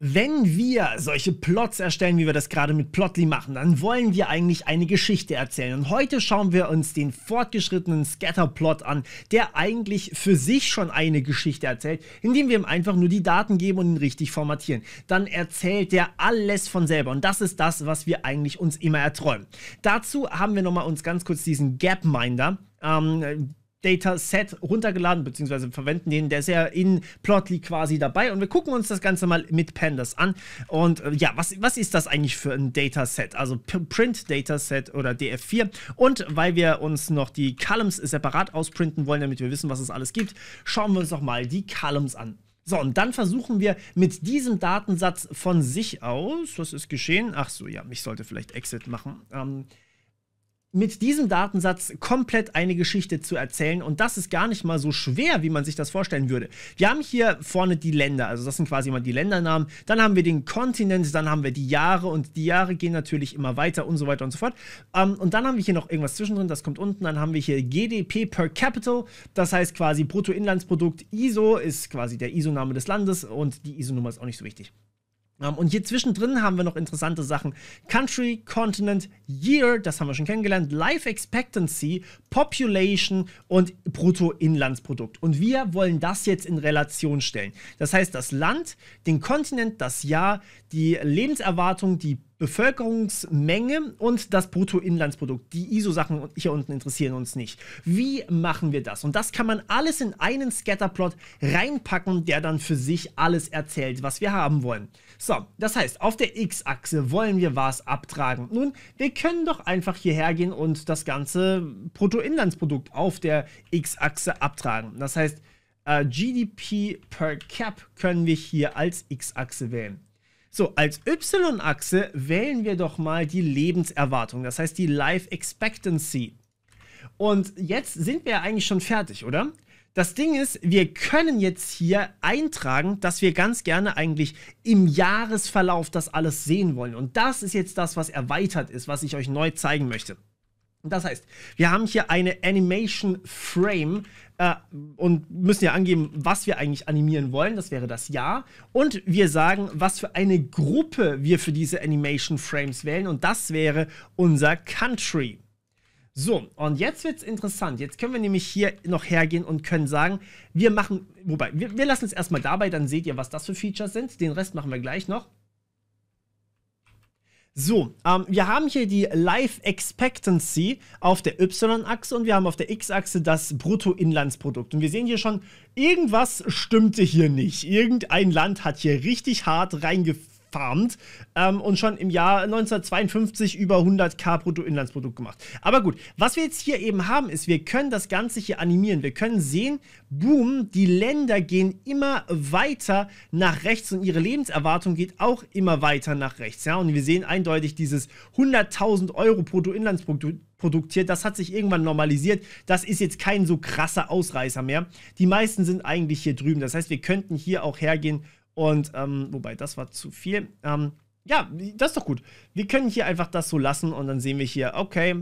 Wenn wir solche Plots erstellen, wie wir das gerade mit Plotly machen, dann wollen wir eigentlich eine Geschichte erzählen. Und heute schauen wir uns den fortgeschrittenen Scatterplot an, der eigentlich für sich schon eine Geschichte erzählt, indem wir ihm einfach nur die Daten geben und ihn richtig formatieren. Dann erzählt der alles von selber. Und das ist das, was wir eigentlich uns immer erträumen. Dazu haben wir nochmal uns ganz kurz diesen Gapminder. Ähm, Dataset runtergeladen, beziehungsweise verwenden den, der ist ja in Plotly quasi dabei und wir gucken uns das Ganze mal mit Pandas an. Und äh, ja, was, was ist das eigentlich für ein Dataset? Also P Print Dataset oder DF4. Und weil wir uns noch die Columns separat ausprinten wollen, damit wir wissen, was es alles gibt, schauen wir uns doch mal die Columns an. So, und dann versuchen wir mit diesem Datensatz von sich aus, was ist geschehen? Ach so, ja, ich sollte vielleicht Exit machen. Ähm, mit diesem Datensatz komplett eine Geschichte zu erzählen. Und das ist gar nicht mal so schwer, wie man sich das vorstellen würde. Wir haben hier vorne die Länder, also das sind quasi immer die Ländernamen. Dann haben wir den Kontinent, dann haben wir die Jahre und die Jahre gehen natürlich immer weiter und so weiter und so fort. Ähm, und dann haben wir hier noch irgendwas zwischendrin, das kommt unten. Dann haben wir hier GDP per Capital, das heißt quasi Bruttoinlandsprodukt. ISO ist quasi der ISO-Name des Landes und die ISO-Nummer ist auch nicht so wichtig. Ähm, und hier zwischendrin haben wir noch interessante Sachen. Country, Continent, Year, das haben wir schon kennengelernt, Life Expectancy, Population und Bruttoinlandsprodukt. Und wir wollen das jetzt in Relation stellen. Das heißt, das Land, den Kontinent, das Jahr, die Lebenserwartung, die Bevölkerungsmenge und das Bruttoinlandsprodukt. Die ISO-Sachen hier unten interessieren uns nicht. Wie machen wir das? Und das kann man alles in einen Scatterplot reinpacken, der dann für sich alles erzählt, was wir haben wollen. So, das heißt, auf der X-Achse wollen wir was abtragen. Nun, wir können doch einfach hierher gehen und das ganze Bruttoinlandsprodukt auf der X-Achse abtragen. Das heißt, äh, GDP per Cap können wir hier als X-Achse wählen. So, als Y-Achse wählen wir doch mal die Lebenserwartung, das heißt die Life Expectancy. Und jetzt sind wir ja eigentlich schon fertig, oder? Das Ding ist, wir können jetzt hier eintragen, dass wir ganz gerne eigentlich im Jahresverlauf das alles sehen wollen. Und das ist jetzt das, was erweitert ist, was ich euch neu zeigen möchte. Das heißt, wir haben hier eine Animation Frame äh, und müssen ja angeben, was wir eigentlich animieren wollen. Das wäre das Ja. Und wir sagen, was für eine Gruppe wir für diese Animation Frames wählen. Und das wäre unser Country. So, und jetzt wird es interessant. Jetzt können wir nämlich hier noch hergehen und können sagen, wir machen, wobei, wir, wir lassen es erstmal dabei, dann seht ihr, was das für Features sind. Den Rest machen wir gleich noch. So, ähm, wir haben hier die Life Expectancy auf der Y-Achse und wir haben auf der X-Achse das Bruttoinlandsprodukt. Und wir sehen hier schon, irgendwas stimmte hier nicht. Irgendein Land hat hier richtig hart reingeführt gefarmt ähm, und schon im Jahr 1952 über 100k Bruttoinlandsprodukt gemacht. Aber gut, was wir jetzt hier eben haben, ist, wir können das Ganze hier animieren. Wir können sehen, boom, die Länder gehen immer weiter nach rechts und ihre Lebenserwartung geht auch immer weiter nach rechts. Ja? Und wir sehen eindeutig dieses 100.000 Euro Bruttoinlandsprodukt hier, Das hat sich irgendwann normalisiert. Das ist jetzt kein so krasser Ausreißer mehr. Die meisten sind eigentlich hier drüben. Das heißt, wir könnten hier auch hergehen und ähm, wobei, das war zu viel. Ähm, ja, das ist doch gut. Wir können hier einfach das so lassen und dann sehen wir hier, okay,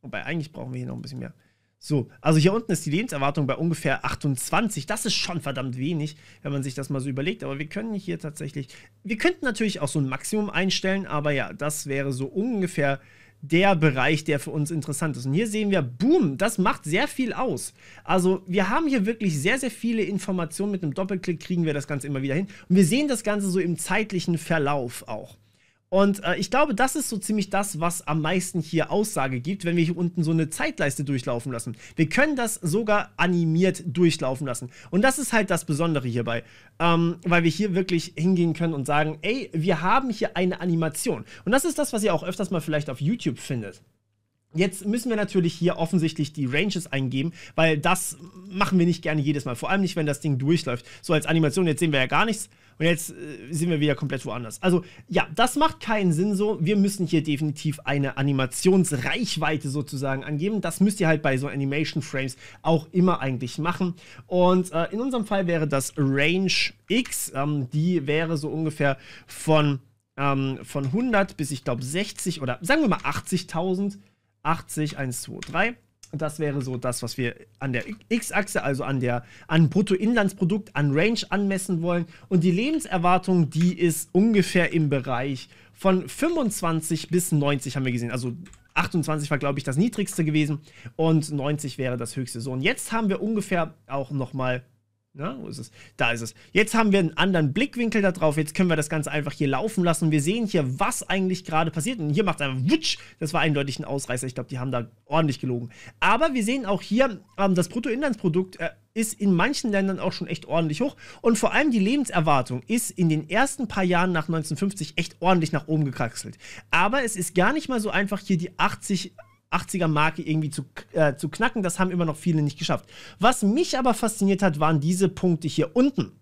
wobei eigentlich brauchen wir hier noch ein bisschen mehr. So, also hier unten ist die Lebenserwartung bei ungefähr 28. Das ist schon verdammt wenig, wenn man sich das mal so überlegt. Aber wir können hier tatsächlich, wir könnten natürlich auch so ein Maximum einstellen, aber ja, das wäre so ungefähr der Bereich, der für uns interessant ist. Und hier sehen wir, boom, das macht sehr viel aus. Also wir haben hier wirklich sehr, sehr viele Informationen. Mit einem Doppelklick kriegen wir das Ganze immer wieder hin. Und wir sehen das Ganze so im zeitlichen Verlauf auch. Und äh, ich glaube, das ist so ziemlich das, was am meisten hier Aussage gibt, wenn wir hier unten so eine Zeitleiste durchlaufen lassen. Wir können das sogar animiert durchlaufen lassen. Und das ist halt das Besondere hierbei, ähm, weil wir hier wirklich hingehen können und sagen, ey, wir haben hier eine Animation. Und das ist das, was ihr auch öfters mal vielleicht auf YouTube findet. Jetzt müssen wir natürlich hier offensichtlich die Ranges eingeben, weil das machen wir nicht gerne jedes Mal. Vor allem nicht, wenn das Ding durchläuft. So als Animation, jetzt sehen wir ja gar nichts. Und jetzt äh, sind wir wieder komplett woanders. Also ja, das macht keinen Sinn so. Wir müssen hier definitiv eine Animationsreichweite sozusagen angeben. Das müsst ihr halt bei so Animation Frames auch immer eigentlich machen. Und äh, in unserem Fall wäre das Range X. Ähm, die wäre so ungefähr von, ähm, von 100 bis ich glaube 60 oder sagen wir mal 80.000. 80, 1, 2, 3. Das wäre so das, was wir an der X-Achse, also an der an Bruttoinlandsprodukt, an Range anmessen wollen. Und die Lebenserwartung, die ist ungefähr im Bereich von 25 bis 90 haben wir gesehen. Also 28 war, glaube ich, das niedrigste gewesen und 90 wäre das höchste. So, und jetzt haben wir ungefähr auch nochmal na, ne? wo ist es? Da ist es. Jetzt haben wir einen anderen Blickwinkel da drauf. Jetzt können wir das Ganze einfach hier laufen lassen. wir sehen hier, was eigentlich gerade passiert. Und hier macht es einfach wutsch. Das war eindeutig ein Ausreißer. Ich glaube, die haben da ordentlich gelogen. Aber wir sehen auch hier, ähm, das Bruttoinlandsprodukt äh, ist in manchen Ländern auch schon echt ordentlich hoch. Und vor allem die Lebenserwartung ist in den ersten paar Jahren nach 1950 echt ordentlich nach oben gekraxelt. Aber es ist gar nicht mal so einfach, hier die 80 80er-Marke irgendwie zu, äh, zu knacken. Das haben immer noch viele nicht geschafft. Was mich aber fasziniert hat, waren diese Punkte hier unten.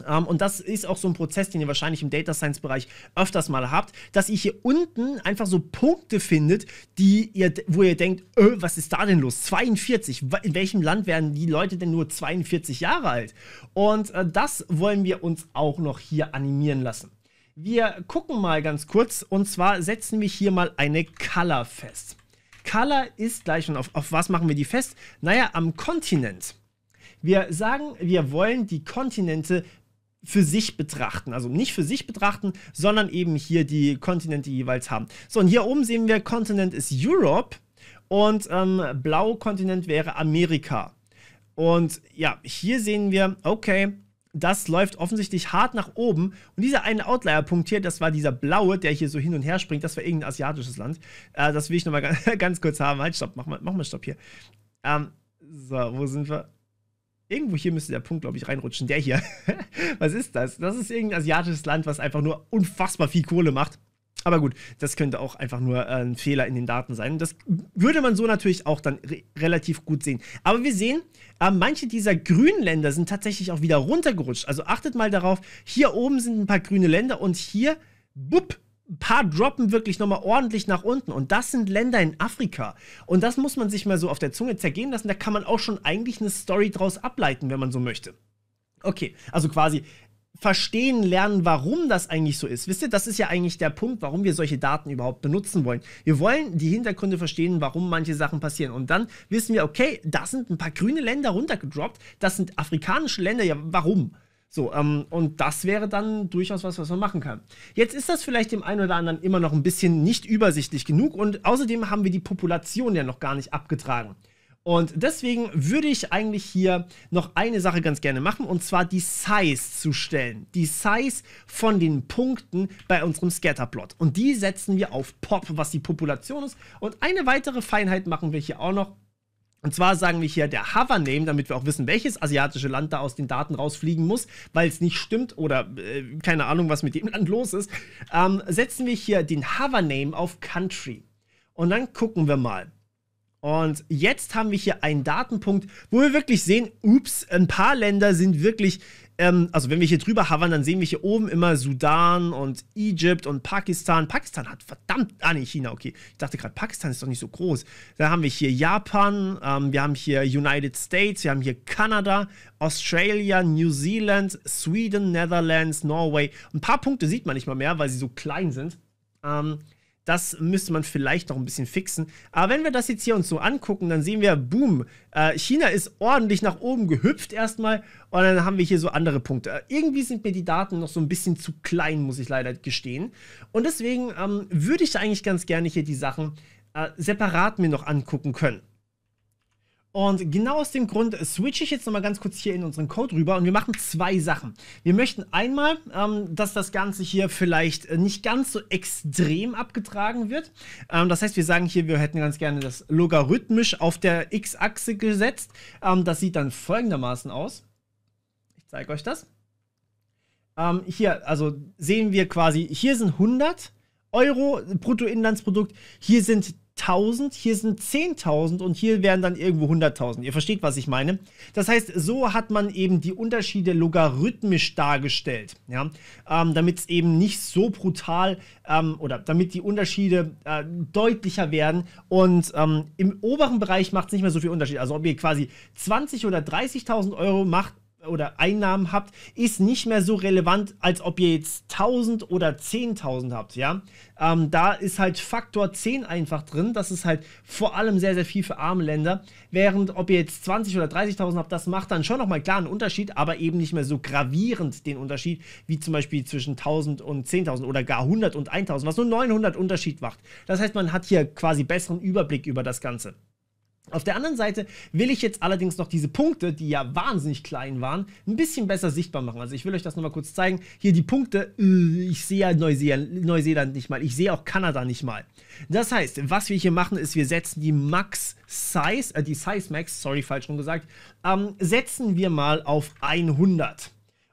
Um, ähm, und das ist auch so ein Prozess, den ihr wahrscheinlich im Data Science Bereich öfters mal habt, dass ihr hier unten einfach so Punkte findet, die ihr, wo ihr denkt, öh, was ist da denn los? 42. In welchem Land werden die Leute denn nur 42 Jahre alt? Und äh, das wollen wir uns auch noch hier animieren lassen. Wir gucken mal ganz kurz und zwar setzen wir hier mal eine Color fest. Color ist gleich und Auf, auf was machen wir die fest? Naja, am Kontinent. Wir sagen, wir wollen die Kontinente für sich betrachten. Also nicht für sich betrachten, sondern eben hier die Kontinente jeweils haben. So, und hier oben sehen wir, Kontinent ist Europe und ähm, blau Kontinent wäre Amerika. Und ja, hier sehen wir, okay, das läuft offensichtlich hart nach oben. Und dieser eine Outlier-Punkt hier, das war dieser blaue, der hier so hin und her springt, das war irgendein asiatisches Land. Äh, das will ich nochmal ganz, ganz kurz haben. Halt, stopp, mach mal, mach mal Stopp hier. Ähm, so, wo sind wir? Irgendwo hier müsste der Punkt, glaube ich, reinrutschen. Der hier. was ist das? Das ist irgendein asiatisches Land, was einfach nur unfassbar viel Kohle macht. Aber gut, das könnte auch einfach nur äh, ein Fehler in den Daten sein. Das würde man so natürlich auch dann re relativ gut sehen. Aber wir sehen, äh, manche dieser grünen Länder sind tatsächlich auch wieder runtergerutscht. Also achtet mal darauf, hier oben sind ein paar grüne Länder und hier, bupp, ein paar droppen wirklich nochmal ordentlich nach unten. Und das sind Länder in Afrika. Und das muss man sich mal so auf der Zunge zergehen lassen. Da kann man auch schon eigentlich eine Story draus ableiten, wenn man so möchte. Okay, also quasi verstehen lernen, warum das eigentlich so ist. Wisst ihr, das ist ja eigentlich der Punkt, warum wir solche Daten überhaupt benutzen wollen. Wir wollen die Hintergründe verstehen, warum manche Sachen passieren. Und dann wissen wir, okay, da sind ein paar grüne Länder runtergedroppt, das sind afrikanische Länder, ja, warum? So, ähm, und das wäre dann durchaus was, was man machen kann. Jetzt ist das vielleicht dem einen oder anderen immer noch ein bisschen nicht übersichtlich genug und außerdem haben wir die Population ja noch gar nicht abgetragen. Und deswegen würde ich eigentlich hier noch eine Sache ganz gerne machen, und zwar die Size zu stellen. Die Size von den Punkten bei unserem Scatterplot. Und die setzen wir auf Pop, was die Population ist. Und eine weitere Feinheit machen wir hier auch noch. Und zwar sagen wir hier der Hover-Name, damit wir auch wissen, welches asiatische Land da aus den Daten rausfliegen muss, weil es nicht stimmt oder äh, keine Ahnung, was mit dem Land los ist. Ähm, setzen wir hier den Hover-Name auf Country. Und dann gucken wir mal. Und jetzt haben wir hier einen Datenpunkt, wo wir wirklich sehen, ups, ein paar Länder sind wirklich, ähm, also wenn wir hier drüber havern, dann sehen wir hier oben immer Sudan und Egypt und Pakistan. Pakistan hat verdammt, ah nee, China, okay. Ich dachte gerade, Pakistan ist doch nicht so groß. Dann haben wir hier Japan, ähm, wir haben hier United States, wir haben hier Kanada, Australia, New Zealand, Sweden, Netherlands, Norway. Ein paar Punkte sieht man nicht mal mehr, weil sie so klein sind. Ähm, das müsste man vielleicht noch ein bisschen fixen. Aber wenn wir das jetzt hier uns so angucken, dann sehen wir, boom, äh, China ist ordentlich nach oben gehüpft erstmal und dann haben wir hier so andere Punkte. Äh, irgendwie sind mir die Daten noch so ein bisschen zu klein, muss ich leider gestehen. Und deswegen ähm, würde ich eigentlich ganz gerne hier die Sachen äh, separat mir noch angucken können. Und genau aus dem Grund äh, switche ich jetzt nochmal ganz kurz hier in unseren Code rüber und wir machen zwei Sachen. Wir möchten einmal, ähm, dass das Ganze hier vielleicht äh, nicht ganz so extrem abgetragen wird. Ähm, das heißt, wir sagen hier, wir hätten ganz gerne das logarithmisch auf der x-Achse gesetzt. Ähm, das sieht dann folgendermaßen aus. Ich zeige euch das. Ähm, hier, also sehen wir quasi, hier sind 100 Euro Bruttoinlandsprodukt, hier sind 1000, hier sind 10.000 und hier wären dann irgendwo 100.000. Ihr versteht, was ich meine. Das heißt, so hat man eben die Unterschiede logarithmisch dargestellt, ja? Ähm, damit es eben nicht so brutal ähm, oder damit die Unterschiede äh, deutlicher werden. Und ähm, im oberen Bereich macht es nicht mehr so viel Unterschied. Also ob ihr quasi 20 oder 30.000 Euro macht, oder Einnahmen habt, ist nicht mehr so relevant, als ob ihr jetzt 1000 oder 10.000 habt, ja. Ähm, da ist halt Faktor 10 einfach drin. Das ist halt vor allem sehr, sehr viel für arme Länder. Während ob ihr jetzt 20 oder 30.000 habt, das macht dann schon nochmal klar einen Unterschied, aber eben nicht mehr so gravierend den Unterschied, wie zum Beispiel zwischen 1000 und 10.000 oder gar 100 und 1000, was nur 900 Unterschied macht. Das heißt, man hat hier quasi besseren Überblick über das Ganze. Auf der anderen Seite will ich jetzt allerdings noch diese Punkte, die ja wahnsinnig klein waren, ein bisschen besser sichtbar machen. Also ich will euch das nochmal kurz zeigen. Hier die Punkte, äh, ich sehe ja Neuseeland, Neuseeland nicht mal, ich sehe auch Kanada nicht mal. Das heißt, was wir hier machen, ist, wir setzen die Max Size, äh, die Size Max, sorry, falsch schon gesagt, ähm, setzen wir mal auf 100.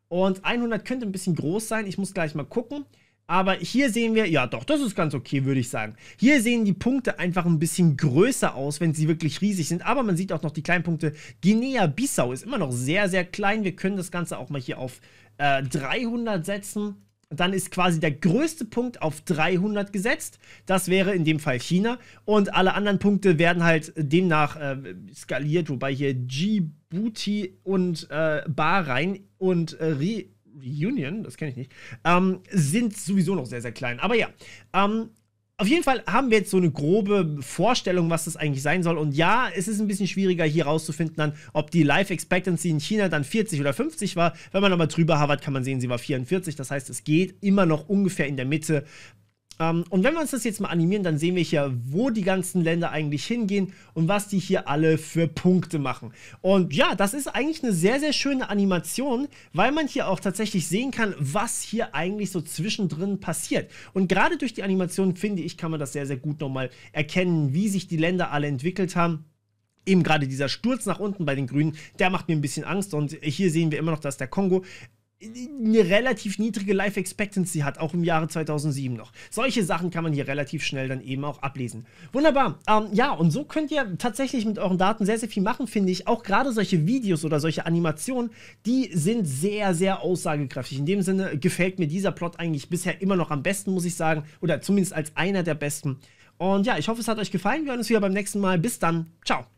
Und 100 könnte ein bisschen groß sein, ich muss gleich mal gucken. Aber hier sehen wir, ja doch, das ist ganz okay, würde ich sagen. Hier sehen die Punkte einfach ein bisschen größer aus, wenn sie wirklich riesig sind. Aber man sieht auch noch die kleinen Punkte. Guinea-Bissau ist immer noch sehr, sehr klein. Wir können das Ganze auch mal hier auf äh, 300 setzen. Dann ist quasi der größte Punkt auf 300 gesetzt. Das wäre in dem Fall China. Und alle anderen Punkte werden halt demnach äh, skaliert, wobei hier Djibouti und äh, Bahrain und äh, Reunion, das kenne ich nicht, ähm, sind sowieso noch sehr, sehr klein. Aber ja, ähm, auf jeden Fall haben wir jetzt so eine grobe Vorstellung, was das eigentlich sein soll. Und ja, es ist ein bisschen schwieriger hier rauszufinden, dann, ob die Life Expectancy in China dann 40 oder 50 war. Wenn man aber drüber havert, kann man sehen, sie war 44. Das heißt, es geht immer noch ungefähr in der Mitte, ähm, und wenn wir uns das jetzt mal animieren, dann sehen wir hier, wo die ganzen Länder eigentlich hingehen und was die hier alle für Punkte machen. Und ja, das ist eigentlich eine sehr, sehr schöne Animation, weil man hier auch tatsächlich sehen kann, was hier eigentlich so zwischendrin passiert. Und gerade durch die Animation, finde ich, kann man das sehr, sehr gut nochmal erkennen, wie sich die Länder alle entwickelt haben eben gerade dieser Sturz nach unten bei den Grünen, der macht mir ein bisschen Angst. Und hier sehen wir immer noch, dass der Kongo eine relativ niedrige Life Expectancy hat, auch im Jahre 2007 noch. Solche Sachen kann man hier relativ schnell dann eben auch ablesen. Wunderbar. Ähm, ja, und so könnt ihr tatsächlich mit euren Daten sehr, sehr viel machen, finde ich. Auch gerade solche Videos oder solche Animationen, die sind sehr, sehr aussagekräftig. In dem Sinne gefällt mir dieser Plot eigentlich bisher immer noch am besten, muss ich sagen. Oder zumindest als einer der besten. Und ja, ich hoffe, es hat euch gefallen. Wir hören uns wieder beim nächsten Mal. Bis dann. Ciao.